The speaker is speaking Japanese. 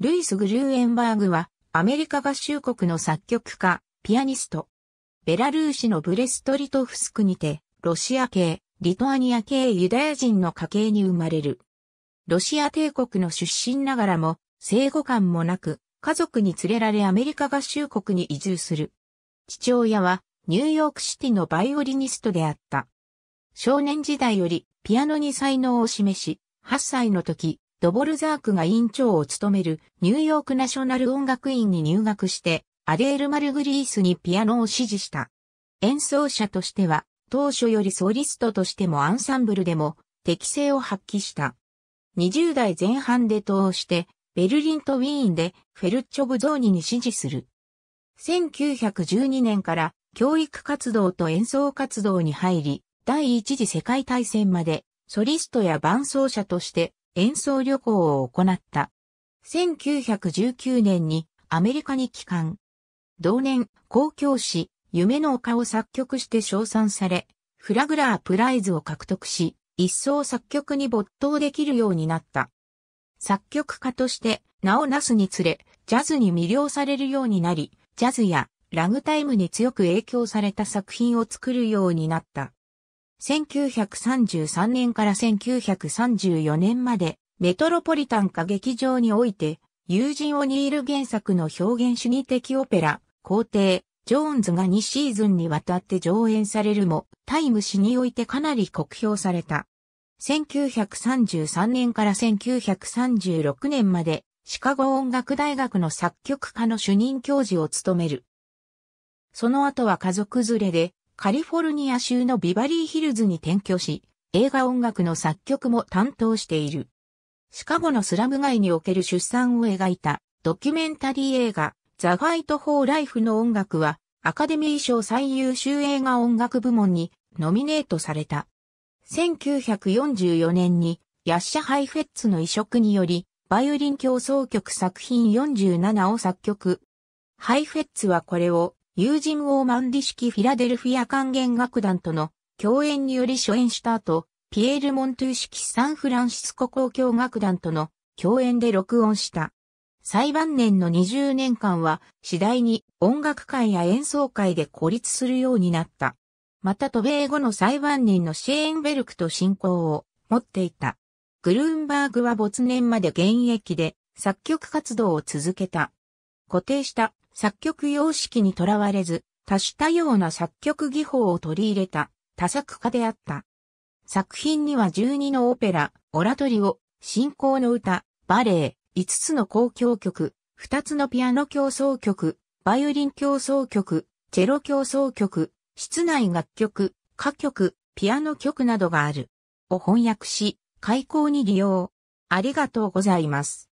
ルイス・グルーエンバーグは、アメリカ合衆国の作曲家、ピアニスト。ベラルーシのブレストリトフスクにて、ロシア系、リトアニア系ユダヤ人の家系に生まれる。ロシア帝国の出身ながらも、生後感もなく、家族に連れられアメリカ合衆国に移住する。父親は、ニューヨークシティのバイオリニストであった。少年時代より、ピアノに才能を示し、8歳の時、ドボルザークが院長を務めるニューヨークナショナル音楽院に入学して、アデール・マルグリースにピアノを指示した。演奏者としては、当初よりソリストとしてもアンサンブルでも適性を発揮した。20代前半で通して、ベルリンとウィーンでフェルチョブゾーニに支持する。1912年から教育活動と演奏活動に入り、第一次世界大戦までソリストや伴奏者として演奏旅行を行った。1919年にアメリカに帰還。同年、公共誌、夢の丘を作曲して賞賛され、フラグラープライズを獲得し、一層作曲に没頭できるようになった。作曲家として名を成すにつれ、ジャズに魅了されるようになり、ジャズやラグタイムに強く影響された作品を作るようになった。1933年から1934年まで、メトロポリタン歌劇場において、友人オニール原作の表現主義的オペラ、皇帝、ジョーンズが2シーズンにわたって上演されるも、タイム誌においてかなり酷評された。1933年から1936年まで、シカゴ音楽大学の作曲家の主任教授を務める。その後は家族連れで、カリフォルニア州のビバリーヒルズに転居し、映画音楽の作曲も担当している。シカゴのスラム街における出産を描いたドキュメンタリー映画ザ・ファイト・ホー・ライフの音楽はアカデミー賞最優秀映画音楽部門にノミネートされた。1944年にヤッシャ・ハイフェッツの移植によりバイオリン競争曲作品47を作曲。ハイフェッツはこれを友人オーマンディ式フィラデルフィア管弦楽団との共演により初演した後、ピエール・モントゥー式サンフランシスコ交響楽団との共演で録音した。最晩年の20年間は次第に音楽会や演奏会で孤立するようになった。また渡米後の最晩年のシェーンベルクと親交を持っていた。グルーンバーグは没年まで現役で作曲活動を続けた。固定した作曲様式にとらわれず、多種多様な作曲技法を取り入れた多作家であった。作品には12のオペラ、オラトリオ、信仰の歌、バレエ、5つの交響曲、2つのピアノ競争曲、バイオリン競争曲、チェロ競争曲、室内楽曲、歌曲、ピアノ曲などがある。を翻訳し、開講に利用。ありがとうございます。